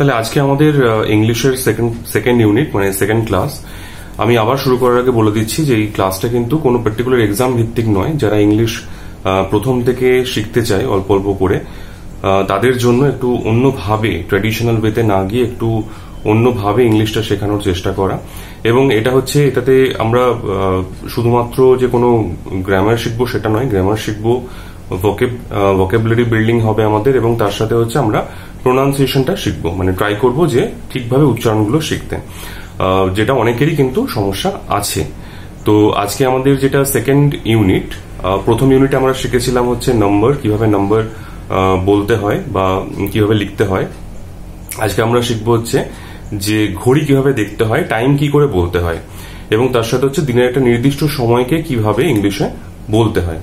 তাহলে আজকে আমাদের ইংলিশের সেকেন্ড সেকেন্ড ইউনিট মানে সেকেন্ড ক্লাস আমি আবার শুরু করার আগে বলে দিচ্ছি যে এই ক্লাসটা কিন্তু কোনো পার্টিকুলার এক্সাম ভিত্তিক নয় যারা ইংলিশ প্রথম থেকে শিখতে চায় অল্প অল্প করে তাদের জন্য একটু অন্যভাবে ট্র্যাডিশনাল ওয়েতে না গিয়ে একটু অন্যভাবে ইংলিশটা শেখানোর চেষ্টা করা এবং এটা হচ্ছে এটাতে আমরা শুধুমাত্র যে কোনো গ্রামার শিখবো সেটা নয় গ্রামার শিখবো ভোকেবুলারি বিল্ডিং হবে আমাদের এবং তার সাথে হচ্ছে আমরা প্রোনাউন্সিয়েশনটা শিখবো মানে ট্রাই করব যে ঠিকভাবে উচ্চারণগুলো শিখতে যেটা অনেকেরই কিন্তু সমস্যা আছে তো আজকে আমাদের যেটা সেকেন্ড ইউনিট প্রথম ইউনিটে আমরা শিখেছিলাম হচ্ছে নম্বর কিভাবে নম্বর বলতে হয় বা কিভাবে লিখতে হয় আজকে আমরা শিখব হচ্ছে যে ঘড়ি কিভাবে দেখতে হয় টাইম কি করে বলতে হয় এবং তার সাথে হচ্ছে দিনের একটা নির্দিষ্ট সময়কে কিভাবে ইংলিশে বলতে হয়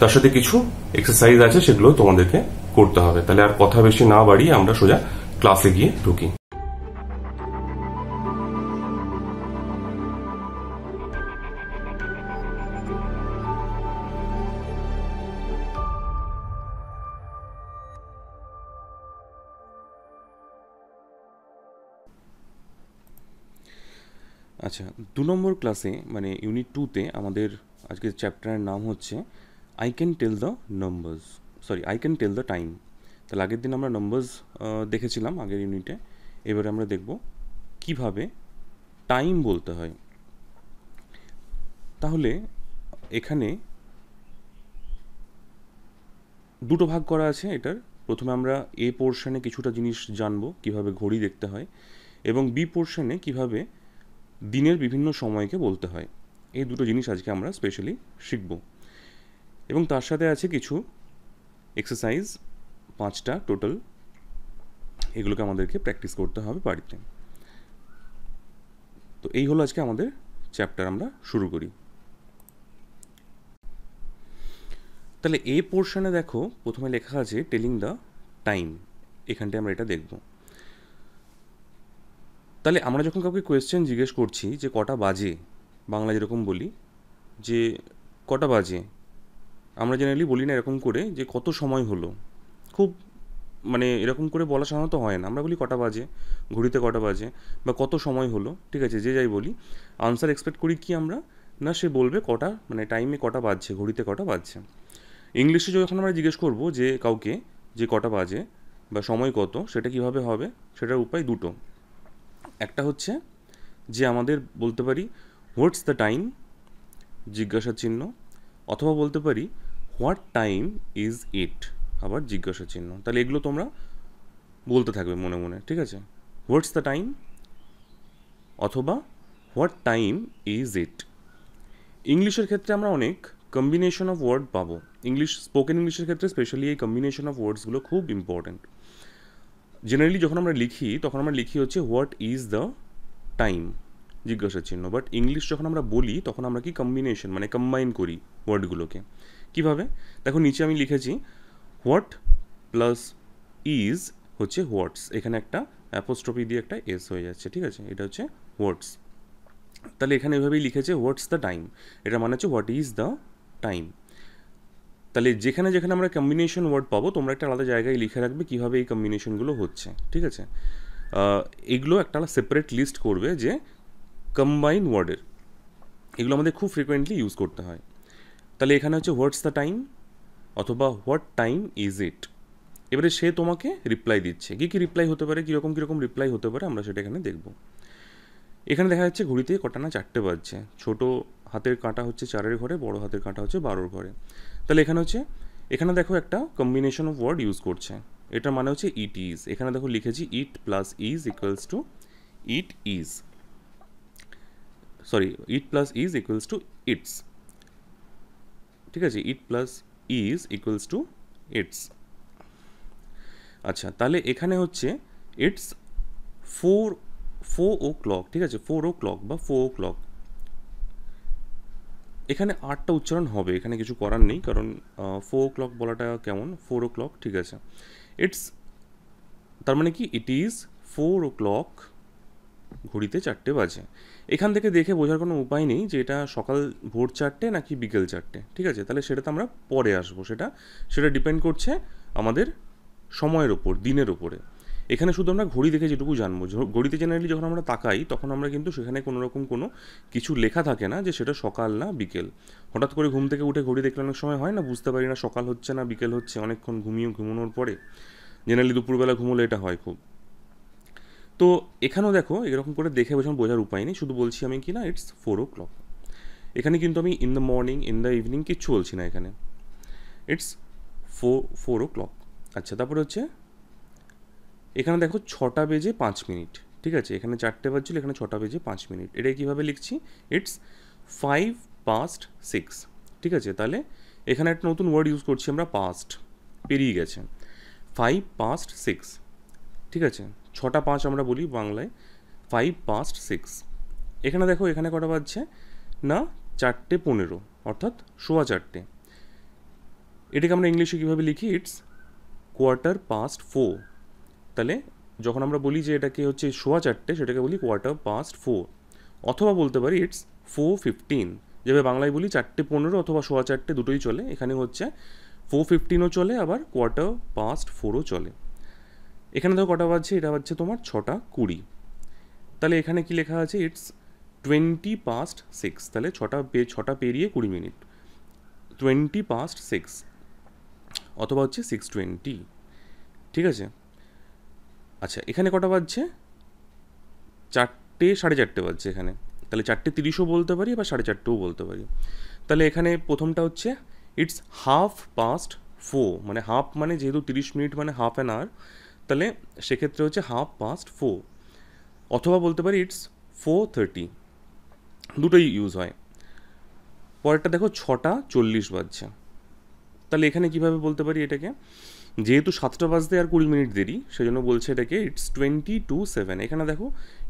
তার সাথে কিছু এক্সারসাইজ আছে সেগুলো তোমাদেরকে করতে হবে তাহলে আর কথা বেশি না বাড়িয়ে আমরা সোজা ক্লাসে গিয়ে ঢুকি আচ্ছা দু নম্বর ক্লাসে মানে ইউনিট টুতে আমাদের আজকের চ্যাপ্টারের নাম হচ্ছে I can tell the numbers sorry I can tell the time তাহলে আগের দিন আমরা নম্বরস দেখেছিলাম আগের ইউনিটে এবারে আমরা দেখব কিভাবে টাইম বলতে হয় তাহলে এখানে দুটো ভাগ করা আছে এটার প্রথমে আমরা এ পোর্শনে কিছুটা জিনিস জানবো কিভাবে ঘড়ি দেখতে হয় এবং বি পোর্শনে কিভাবে দিনের বিভিন্ন সময়কে বলতে হয় এই দুটো জিনিস আজকে আমরা স্পেশালি শিখব এবং তার সাথে আছে কিছু এক্সারসাইজ পাঁচটা টোটাল এগুলোকে আমাদেরকে প্র্যাকটিস করতে হবে বাড়িতে তো এই হলো আজকে আমাদের চ্যাপ্টার আমরা শুরু করি তাহলে এই পোর্শনে দেখো প্রথমে লেখা আছে টেলিং দ্য টাইম এখানটায় আমরা এটা দেখব তাহলে আমরা যখন কাউকে কোয়েশ্চেন জিজ্ঞেস করছি যে কটা বাজে বাংলা যেরকম বলি যে কটা বাজে আমরা জেনারেলি বলি না এরকম করে যে কত সময় হলো খুব মানে এরকম করে বলা সাধারণত হয় না আমরা বলি কটা বাজে ঘড়িতে কটা বাজে বা কত সময় হলো ঠিক আছে যে যাই বলি আনসার এক্সপেক্ট করি কি আমরা না সে বলবে কটা মানে টাইমে কটা বাজছে ঘড়িতে কটা বাজছে ইংলিশে যখন আমরা জিজ্ঞেস করব যে কাউকে যে কটা বাজে বা সময় কত সেটা কিভাবে হবে সেটার উপায় দুটো একটা হচ্ছে যে আমাদের বলতে পারি হোয়াটস দ্য টাইম জিজ্ঞাসা চিহ্ন অথবা বলতে পারি হোয়াট টাইম ইজ ইট আবার জিজ্ঞাসা চিহ্ন তাহলে এগুলো তোমরা বলতে থাকবে মনে মনে ঠিক আছে হোয়াটস দ্য টাইম অথবা হোয়াট টাইম ইজ ইট ইংলিশের ক্ষেত্রে আমরা অনেক কম্বিনেশন অফ ওয়ার্ড পাবো ইংলিশ স্পোকেন ইংলিশের ক্ষেত্রে স্পেশালি এই কম্বিনেশন অফ ওয়ার্ডসগুলো খুব ইম্পর্ট্যান্ট জেনারেলি যখন আমরা লিখি তখন আমরা লিখি হচ্ছে হোয়াট ইজ দ্য টাইম জিজ্ঞাসা চিহ্ন বাট ইংলিশ যখন আমরা বলি তখন আমরা কি কম্বিনেশন মানে কম্বাইন করি ওয়ার্ডগুলোকে কিভাবে দেখো নিচে আমি লিখেছি হোয়াট প্লাস ইজ হচ্ছে হোয়াটস এখানে একটা অ্যাপোস্ট্রফি দিয়ে একটা এস হয়ে যাচ্ছে ঠিক আছে এটা হচ্ছে হোয়াটস তাহলে এখানে এভাবেই লিখেছে হোয়াটস দ্য টাইম এটা মানে হচ্ছে হোয়াট ইজ দ্য টাইম তাহলে যেখানে যেখানে আমরা কম্বিনেশন ওয়ার্ড পাবো তোমরা একটা আলাদা জায়গায় লিখে রাখবে কীভাবে এই কম্বিনেশনগুলো হচ্ছে ঠিক আছে এগুলো একটা সেপারেট লিস্ট করবে যে কম্বাইন ওয়ার্ডের এগুলো আমাদের খুব ফ্রিকোয়েন্টলি ইউজ করতে হয় তাহলে এখানে হচ্ছে হোয়াটস দ্য টাইম অথবা হোয়াট টাইম ইজ ইট এবারে সে তোমাকে রিপ্লাই দিচ্ছে কী কী রিপ্লাই হতে পারে কীরকম কীরকম রিপ্লাই হতে পারে আমরা সেটা এখানে দেখব এখানে দেখা যাচ্ছে ঘড়িতে কটা না চারটে বাজছে ছোট হাতের কাঁটা হচ্ছে চারের ঘরে বড় হাতের কাঁটা হচ্ছে বারোর ঘরে তাহলে এখানে হচ্ছে এখানে দেখো একটা কম্বিনেশন অফ ওয়ার্ড ইউজ করছে এটা মানে হচ্ছে ইট ইজ এখানে দেখো লিখেছি it plus is equals to it is sorry it plus is equals to it's ঠিক আছে it plus is equals to it's আচ্ছা তাহলে এখানে হচ্ছে it's four four o'clock ঠিক আছে ফোর ও ক্লক বা ফোর ও ক্লক এখানে আটটা উচ্চারণ হবে এখানে কিছু করার নেই কারণ ফোর ও ক্লক বলাটা কেমন ফোর ও ক্লক ঠিক আছে ইটস তার মানে কি it is four o'clock ঘড়িতে চারটে বাজে এখান থেকে দেখে বোঝার কোনো উপায় নেই যে এটা সকাল ভোর চারটে নাকি বিকেল চারটে ঠিক আছে তাহলে সেটা তো আমরা পরে আসবো সেটা সেটা ডিপেন্ড করছে আমাদের সময়ের ওপর দিনের ওপরে এখানে শুধু আমরা ঘড়ি দেখে যেটুকু জানবো ঘড়িতে জেনারেলি যখন আমরা তাকাই তখন আমরা কিন্তু সেখানে কোনো রকম কোনো কিছু লেখা থাকে না যে সেটা সকাল না বিকেল হঠাৎ করে ঘুম থেকে উঠে ঘড়ি দেখলে অনেক সময় হয় না বুঝতে পারি না সকাল হচ্ছে না বিকেল হচ্ছে অনেকক্ষণ ঘুমিয়ে ঘুমানোর পরে জেনারেলি দুপুরবেলা ঘুমোলে এটা হয় খুব তো এখানেও দেখো এরকম করে দেখে বোঝানো বোঝার উপায় নেই শুধু বলছি আমি কি না ইটস ফোর ও ক্লক এখানে কিন্তু আমি in the morning in the evening কিচ্ছু বলছি না এখানে it's four four o'clock আচ্ছা তারপরে হচ্ছে এখানে দেখো ছটা বেজে পাঁচ মিনিট ঠিক আছে এখানে চারটে বাজছিল এখানে ছটা বেজে পাঁচ মিনিট এটা কীভাবে লিখছি ইটস ফাইভ পাস্ট সিক্স ঠিক আছে তাহলে এখানে একটা নতুন ওয়ার্ড ইউজ করছি আমরা পাস্ট পেরিয়ে গেছে ফাইভ পাস্ট সিক্স ঠিক আছে ছটা পাঁচ আমরা বলি বাংলায় ফাইভ পাস্ট সিক্স এখানে দেখো এখানে কটা বাজছে না চারটে পনেরো অর্থাৎ সোয়া চারটে এটাকে আমরা ইংলিশে কীভাবে লিখি ইটস কোয়ার্টার পাস্ট ফোর তাহলে যখন আমরা বলি যে এটাকে হচ্ছে সোয়া চারটে সেটাকে বলি কোয়ার্টার পাস্ট ফোর অথবা বলতে পারি ইটস ফোর ফিফটিন যেভাবে বাংলায় বলি চারটে পনেরো অথবা সোয়া চারটে দুটোই চলে এখানে হচ্ছে ফোর ফিফটিনও চলে আবার কোয়ার্টার পাস্ট ফোরও চলে এখানে ধরো কটা বাজছে এটা হচ্ছে তোমার ছটা কুড়ি তাহলে এখানে কি লেখা আছে ইটস টোয়েন্টি পাস্ট সিক্স তাহলে ছটা পে ছটা পেরিয়ে কুড়ি মিনিট টোয়েন্টি পাস্ট সিক্স অথবা হচ্ছে সিক্স টোয়েন্টি ঠিক আছে আচ্ছা এখানে কটা বাজছে চারটে সাড়ে চারটে বাজছে এখানে তাহলে চারটে তিরিশও বলতে পারি বা সাড়ে চারটেও বলতে পারি তাহলে এখানে প্রথমটা হচ্ছে ইটস হাফ পাস্ট ফোর মানে হাফ মানে যেহেতু তিরিশ মিনিট মানে হাফ অ্যান আওয়ার তাহলে সেক্ষেত্রে হচ্ছে হাফ পাস্ট ফোর অথবা বলতে পারি ইটস ফোর থার্টি দুটোই ইউজ হয় পরেরটা দেখো ছটা চল্লিশ বাজছে তাহলে এখানে কিভাবে বলতে পারি এটাকে যেহেতু সাতটা বাজতে আর কুড়ি মিনিট দেরি সেজন্য বলছে এটাকে ইটস টোয়েন্টি টু সেভেন এখানে দেখো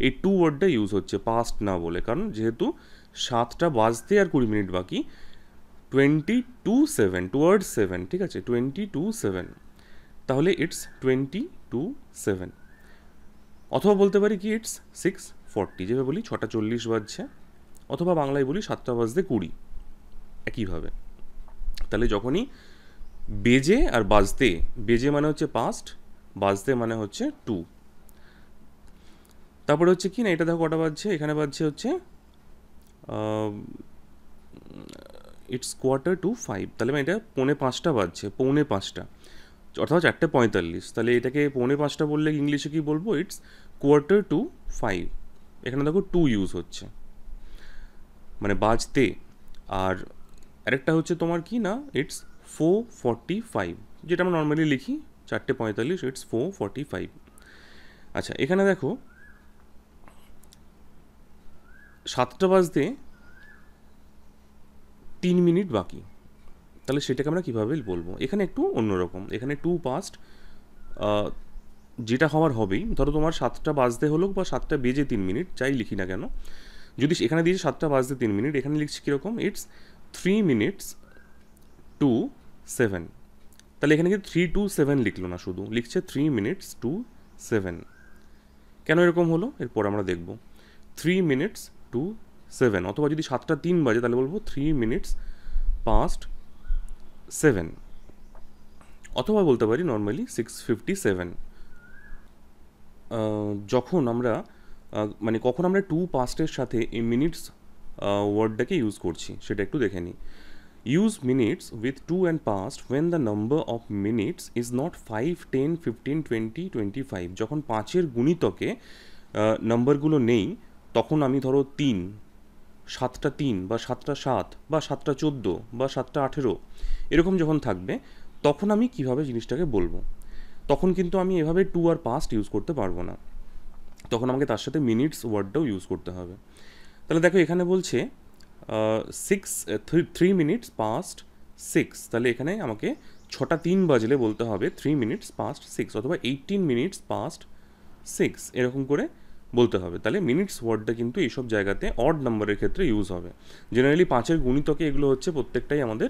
এই টু ওয়ার্ডটা ইউজ হচ্ছে পাস্ট না বলে কারণ যেহেতু সাতটা বাজতে আর কুড়ি মিনিট বাকি twenty to seven toward seven ঠিক আছে টোয়েন্টি টু সেভেন তাহলে ইটস টোয়েন্টি টু সেভেন অথবা বলতে পারি কি ইটস সিক্স ফর্টি যেভাবে বলি ছটা চল্লিশ বাজছে অথবা বাংলায় বলি সাতটা বাজতে কুড়ি একইভাবে তাহলে যখনই বেজে আর বাজতে বেজে মানে হচ্ছে পাস্ট বাজতে মানে হচ্ছে টু তারপরে হচ্ছে কি না এটা দেখো কটা বাজছে এখানে বাজছে হচ্ছে ইটস কোয়ার্টার টু ফাইভ তাহলে মানে এটা পৌনে পাঁচটা বাজছে পৌনে পাঁচটা অর্থাৎ চারটে পঁয়তাল্লিশ তাহলে এটাকে পৌনে পাঁচটা বললে ইংলিশে কি বলবো ইটস কোয়ার্টার টু ফাইভ এখানে দেখো টু ইউজ হচ্ছে মানে বাজতে আর আরেকটা হচ্ছে তোমার কি না ইটস ফোর ফর্টি ফাইভ যেটা আমরা নর্মালি লিখি চারটে পঁয়তাল্লিশ ইটস ফোর ফর্টি ফাইভ আচ্ছা এখানে দেখো সাতটা বাজতে তিন মিনিট বাকি তাহলে সেটাকে আমরা কীভাবে বলবো এখানে একটু অন্যরকম এখানে টু পাস্ট যেটা হওয়ার হবেই ধরো তোমার সাতটা বাজতে হলো বা সাতটা বেজে তিন মিনিট চাই লিখি না কেন যদি এখানে দিয়েছে সাতটা বাজতে তিন মিনিট এখানে লিখছি কীরকম it's three minutes to seven তাহলে এখানে কি থ্রি টু সেভেন লিখলো না শুধু লিখছে থ্রি মিনিটস টু সেভেন কেন এরকম হলো এরপর আমরা দেখব থ্রি মিনিটস টু সেভেন অথবা যদি সাতটা তিন বাজে তাহলে বলবো থ্রি মিনিটস পাস্ট সেভেন অথবা বলতে পারি নর্মালি সিক্স ফিফটি সেভেন যখন আমরা মানে কখন আমরা টু পাস্টের সাথে এই মিনিটস ওয়ার্ডটাকে ইউজ করছি সেটা একটু দেখে নিই use minutes with to and past when the number of minutes is not five ten fifteen twenty twenty five যখন পাঁচের গুণিতকে নম্বরগুলো নেই তখন আমি ধরো তিন সাতটা তিন বা সাতটা সাত বা সাতটা চোদ্দো বা সাতটা আঠেরো এরকম যখন থাকবে তখন আমি কিভাবে জিনিসটাকে বলবো তখন কিন্তু আমি এভাবে টু আর পাস্ট ইউজ করতে পারবো না তখন আমাকে তার সাথে মিনিটস ওয়ার্ডটাও ইউজ করতে হবে তাহলে দেখো এখানে বলছে six three minutes past six তাহলে এখানে আমাকে ছটা তিন বাজলে বলতে হবে থ্রি মিনিটস পাস্ট সিক্স অথবা এইটিন মিনিটস পাস্ট সিক্স এরকম করে বলতে হবে তাহলে মিনিটস ওয়ার্ডটা কিন্তু এইসব জায়গাতে অড নাম্বারের ক্ষেত্রে ইউজ হবে জেনারেলি পাঁচের গুণিতকে এগুলো হচ্ছে প্রত্যেকটাই আমাদের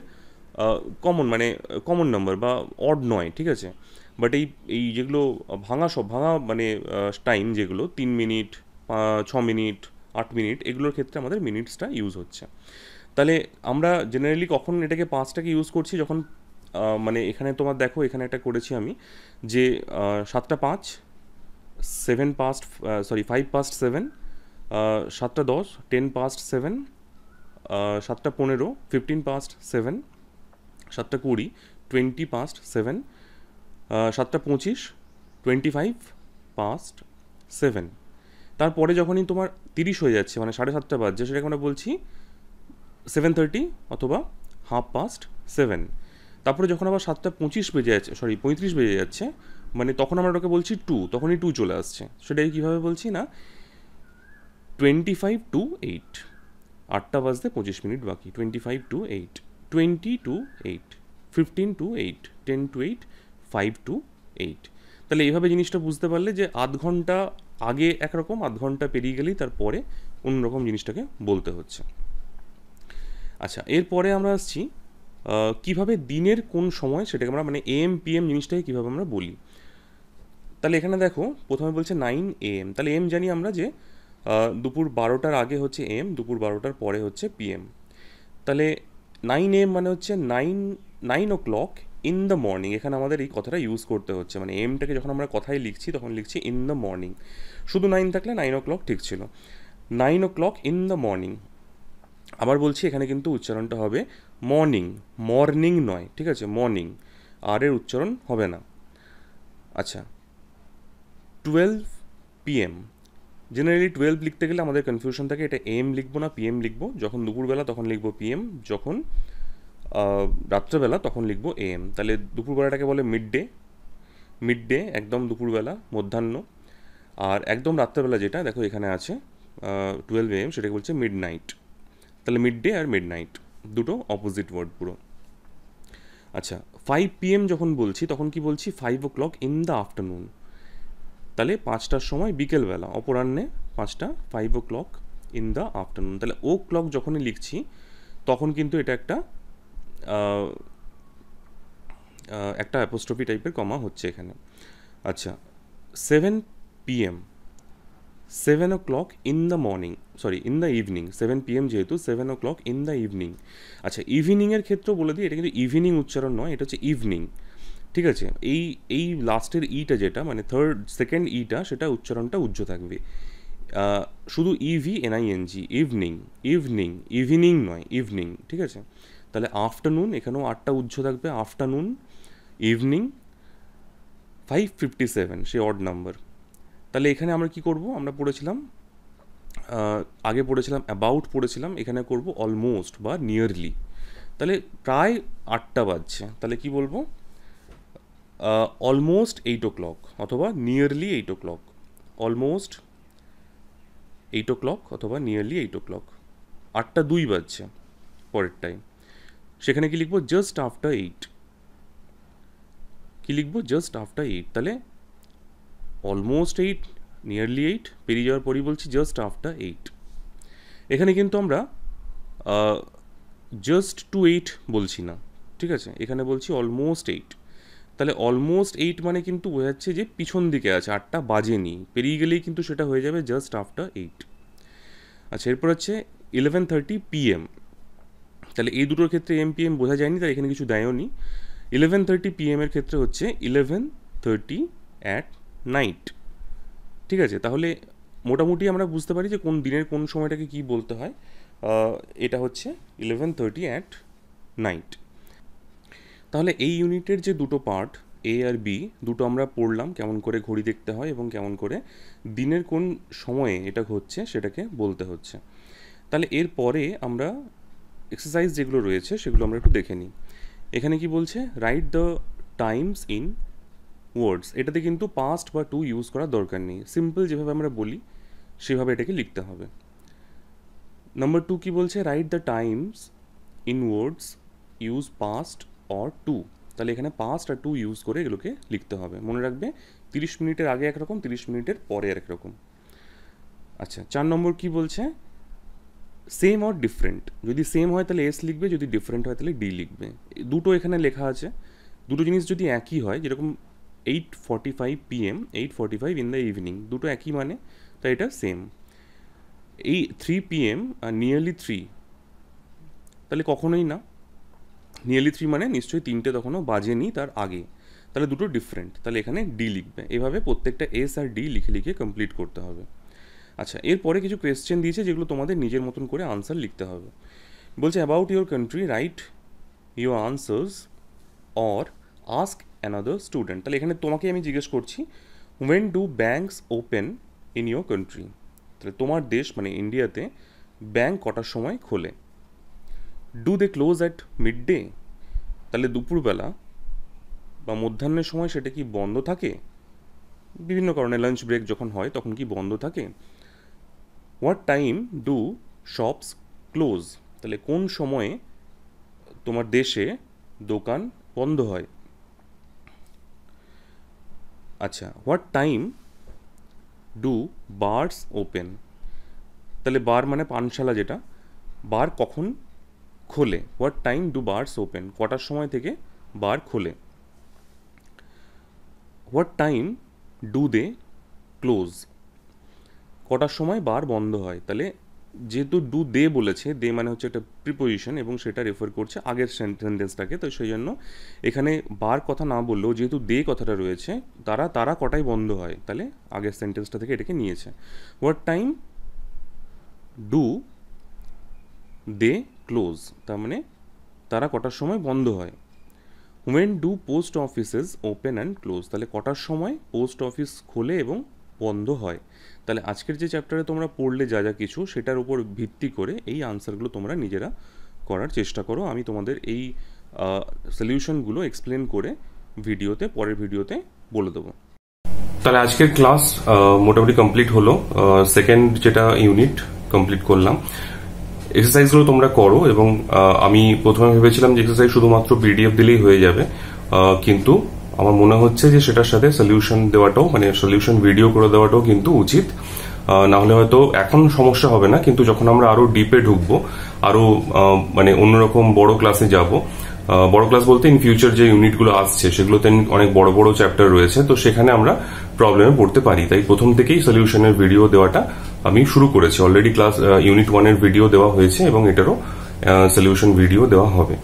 কমন মানে কমন নাম্বার বা অড নয় ঠিক আছে বাট এই এই যেগুলো ভাঙা সব ভাঙা মানে টাইম যেগুলো তিন মিনিট ছ মিনিট আট মিনিট এগুলোর ক্ষেত্রে আমাদের মিনিটসটা ইউজ হচ্ছে তাহলে আমরা জেনারেলি কখন এটাকে পাঁচটাকে ইউজ করছি যখন মানে এখানে তোমার দেখো এখানে একটা করেছি আমি যে সাতটা পাঁচ seven past sorry five past seven সাতটা দশ টেন পাস্ট সেভেন সাতটা পনেরো ফিফটিন পাস্ট সেভেন সাতটা কুড়ি টোয়েন্টি পাস্ট সেভেন সাতটা পঁচিশ টোয়েন্টি ফাইভ পাস্ট সেভেন তারপরে যখনই তোমার তিরিশ হয়ে যাচ্ছে মানে সাড়ে সাতটা বাজছে সেটাকে আমরা বলছি সেভেন থার্টি অথবা হাফ পাস্ট সেভেন তারপরে যখন আবার সাতটা পঁচিশ বেজে যাচ্ছে সরি পঁয়ত্রিশ বেজে যাচ্ছে মানে তখন আমরা ওটাকে বলছি টু তখনই টু চলে আসছে সেটাই কীভাবে বলছি না টোয়েন্টি ফাইভ টু এইট আটটা বাজতে পঁচিশ মিনিট বাকি twenty five to eight twenty to eight fifteen to eight ten to eight five to eight তাহলে এইভাবে জিনিসটা বুঝতে পারলে যে আধ ঘন্টা আগে একরকম আধ ঘন্টা পেরিয়ে গেলেই তারপরে অন্যরকম জিনিসটাকে বলতে হচ্ছে আচ্ছা এরপরে আমরা আসছি কিভাবে দিনের কোন সময় সেটাকে আমরা মানে এম পি এম জিনিসটাকে কীভাবে আমরা বলি তাহলে এখানে দেখো প্রথমে বলছে নাইন এম তাহলে এম জানি আমরা যে দুপুর বারোটার আগে হচ্ছে এম দুপুর বারোটার পরে হচ্ছে পিএম তাহলে নাইন এম মানে হচ্ছে nine nine o'clock in the morning এখানে আমাদের এই কথাটা ইউজ করতে হচ্ছে মানে এমটাকে যখন আমরা কথায় লিখছি তখন লিখছি ইন দ্য মর্নিং শুধু নাইন থাকলে নাইন ও ক্লক ঠিক ছিল nine o'clock in the morning আবার বলছি এখানে কিন্তু উচ্চারণটা হবে মর্নিং মর্নিং নয় ঠিক আছে মর্নিং আর এর উচ্চারণ হবে না আচ্ছা টুয়েলভ পিএম জেনারেলি টুয়েলভ লিখতে গেলে আমাদের কনফিউশন থাকে এটা এম লিখবো না পিএম লিখবো যখন দুপুরবেলা তখন লিখবো পিএম যখন রাত্রেবেলা তখন লিখবো এম তাহলে দুপুরবেলাটাকে বলে মিড ডে মিড ডে একদম দুপুরবেলা মধ্যাহ্ন আর একদম রাত্রেবেলা যেটা দেখো এখানে আছে টুয়েলভ এম সেটাকে বলছে মিড নাইট তাহলে মিড ডে আর মিড নাইট দুটো অপোজিট ওয়ার্ড পুরো আচ্ছা ফাইভ পিএম যখন বলছি তখন কি বলছি five o'clock in the afternoon তাহলে পাঁচটার সময় বিকেলবেলা অপরাহ্নে পাঁচটা five o'clock in the afternoon তাহলে ও ক্লক যখনই লিখছি তখন কিন্তু এটা একটা একটা অ্যাপোস্ট্রফি টাইপের কমা হচ্ছে এখানে আচ্ছা seven PM seven o'clock in the morning sorry in the evening seven PM যেহেতু seven o'clock in the evening আচ্ছা ইভিনিংয়ের ক্ষেত্রেও বলে দিই এটা কিন্তু ইভিনিং উচ্চারণ নয় এটা হচ্ছে ইভিনিং ঠিক আছে এই এই লাস্টের ইটা যেটা মানে থার্ড সেকেন্ড ইটা সেটা উচ্চারণটা উজ্জ থাকবে শুধু E V N I N G evening evening evening নয় ইভিনিং ঠিক আছে তাহলে আফটারনুন এখানেও আটটা উজ্জ থাকবে afternoon evening five fifty seven say odd number তাহলে এখানে আমরা কি করব আমরা পড়েছিলাম আগে পড়েছিলাম অ্যাবাউট পড়েছিলাম এখানে করব অলমোস্ট বা নিয়ারলি তাহলে প্রায় আটটা বাজছে তাহলে কি বলবো অলমোস্ট এইট ও ক্লক অথবা nearly eight o'clock almost eight o'clock অথবা নিয়ারলি এইট ও ক্লক আটটা দুই বাজছে পরেরটাই সেখানে কি লিখবো জাস্ট আফটার এইট কি লিখবো জাস্ট আফটার এইট তাহলে অলমোস্ট এইট নিয়ারলি এইট পেরিয়ে যাওয়ার পরই বলছি জাস্ট আফটার এইট এখানে কিন্তু আমরা জাস্ট টু এইট বলছি না ঠিক আছে এখানে বলছি অলমোস্ট এইট তাহলে অলমোস্ট এইট মানে কিন্তু বোঝা যাচ্ছে যে পিছন দিকে আছে আটটা বাজেনি পেরিয়ে গেলেই কিন্তু সেটা হয়ে যাবে জাস্ট আফটার এইট আচ্ছা এরপর হচ্ছে ইলেভেন থার্টি পিএম তাহলে এই দুটোর ক্ষেত্রে এম পিএম বোঝা যায়নি তার এখানে কিছু দেয়ও নি ইলেভেন থার্টি পিএমের ক্ষেত্রে হচ্ছে ইলেভেন থার্টি অ্যাট নাইট ঠিক আছে তাহলে মোটামুটি আমরা বুঝতে পারি যে কোন দিনের কোন সময়টাকে কি বলতে হয় এটা হচ্ছে ইলেভেন থার্টি অ্যাট নাইট তাহলে এই ইউনিটের যে দুটো পার্ট এ আর বি দুটো আমরা পড়লাম কেমন করে ঘড়ি দেখতে হয় এবং কেমন করে দিনের কোন সময়ে এটা হচ্ছে সেটাকে বলতে হচ্ছে তাহলে এর পরে আমরা এক্সারসাইজ যেগুলো রয়েছে সেগুলো আমরা একটু দেখে নিই এখানে কি বলছে write the times in words এটাতে কিন্তু পাস্ট বা টু ইউজ করার দরকার নেই সিম্পল যেভাবে আমরা বলি সেভাবে এটাকে লিখতে হবে নাম্বার টু কী বলছে write the times in words use past or to তাহলে এখানে পাঁচ আর টু ইউজ করে এগুলোকে লিখতে হবে মনে রাখবে তিরিশ মিনিটের আগে একরকম তিরিশ মিনিটের পরে একরকম আচ্ছা চার নম্বর কি বলছে সেম অর ডিফারেন্ট যদি সেম হয় তাহলে এস লিখবে যদি ডিফারেন্ট হয় তাহলে ডি লিখবে দুটো এখানে লেখা আছে দুটো জিনিস যদি একই হয় যেরকম eight forty five PM eight forty five in the evening দুটো একই মানে তো এটা সেম এই থ্রি পিএম আর নিয়ারলি থ্রি তাহলে কখনোই না নিয়ারলি থ্রি মানে নিশ্চয়ই তিনটে তখনও বাজেনি তার আগে তাহলে দুটো ডিফারেন্ট তাহলে এখানে ডি লিখবে এভাবে প্রত্যেকটা এস আর ডি লিখে লিখে কমপ্লিট করতে হবে আচ্ছা এরপরে কিছু কোয়েশ্চেন দিয়েছে যেগুলো তোমাদের নিজের মতন করে আনসার লিখতে হবে বলছে about your country write your answers or ask another student তাহলে এখানে তোমাকে আমি জিজ্ঞেস করছি when do banks open in your country তাহলে তোমার দেশ মানে ইন্ডিয়াতে ব্যাঙ্ক কটার সময় খোলে do they close at midday তাহলে দুপুরবেলা বা মধ্যাহ্নের সময় সেটা কি বন্ধ থাকে বিভিন্ন কারণে লাঞ্চ ব্রেক যখন হয় তখন কি বন্ধ থাকে what time do shops close তাহলে কোন সময়ে তোমার দেশে দোকান বন্ধ হয় আচ্ছা what time do bars open তাহলে বার মানে পানশালা যেটা বার কখন খোলে what time do bars open কটার সময় থেকে বার খোলে what time do they close কটার সময় বার বন্ধ হয় তাহলে যেহেতু ডু দে বলেছে দে মানে হচ্ছে একটা প্রিপোজিশন এবং সেটা রেফার করছে আগের সেন্টেন্সটাকে তো সেই জন্য এখানে বার কথা না বললেও যেহেতু দে কথাটা রয়েছে তারা তারা কটাই বন্ধ হয় তাহলে আগের সেন্টেন্সটা থেকে এটাকে নিয়েছে what time do they close তার মানে তারা কটার সময় বন্ধ হয় when do post offices open and close তাহলে কটার সময় পোস্ট অফিস খোলে এবং বন্ধ হয় তাহলে আজকের যে চ্যাপ্টারে তোমরা পড়লে যা যা কিছু সেটার উপর ভিত্তি করে এই আনসারগুলো তোমরা নিজেরা করার চেষ্টা করো আমি তোমাদের এই সলিউশনগুলো এক্সপ্লেন করে ভিডিওতে পরের ভিডিওতে বলে দেবো তাহলে আজকের ক্লাস মোটামুটি কমপ্লিট হলো সেকেন্ড যেটা ইউনিট কমপ্লিট করলাম এক্সারসাইজগুলো তোমরা করো এবং আমি প্রথমে ভেবেছিলাম যে এক্সারসাইজ শুধুমাত্র পিডিএফ দিলেই হয়ে যাবে কিন্তু আমার মনে হচ্ছে যে সেটার সাথে সলিউশন দেওয়াটাও মানে সলিউশন ভিডিও করে দেওয়াটাও কিন্তু উচিত না হলে হয়তো এখন সমস্যা হবে না কিন্তু যখন আমরা আরো ডিপে ঢুকবো আরো মানে অন্যরকম বড় ক্লাসে যাব বড় ক্লাস বলতে ইন ফিউচার যে ইউনিটগুলো আসছে সেগুলোতে অনেক বড় বড় চ্যাপ্টার রয়েছে তো সেখানে আমরা প্রবলেমে পড়তে পারি তাই প্রথম থেকেই সলিউশনের ভিডিও দেওয়াটা আমি শুরু করেছি অলরেডি ক্লাস ইউনিট ওয়ানের ভিডিও দেওয়া হয়েছে এবং এটারও সলিউশন ভিডিও দেওয়া হবে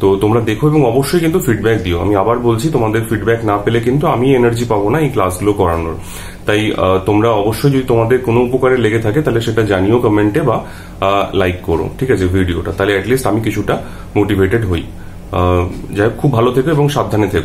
তো তোমরা দেখো এবং অবশ্যই কিন্তু ফিডব্যাক দিও আমি আবার বলছি তোমাদের ফিডব্যাক না পেলে কিন্তু আমি এনার্জি পাবো না এই ক্লাসগুলো করানোর তাই তোমরা অবশ্যই যদি তোমাদের কোনো উপকারে লেগে থাকে তাহলে সেটা জানিও কমেন্টে বা লাইক করো ঠিক আছে ভিডিওটা তাহলে অ্যাটলিস্ট আমি কিছুটা মোটিভেটেড হই যাই খুব ভালো থেকো এবং সাবধানে থেকো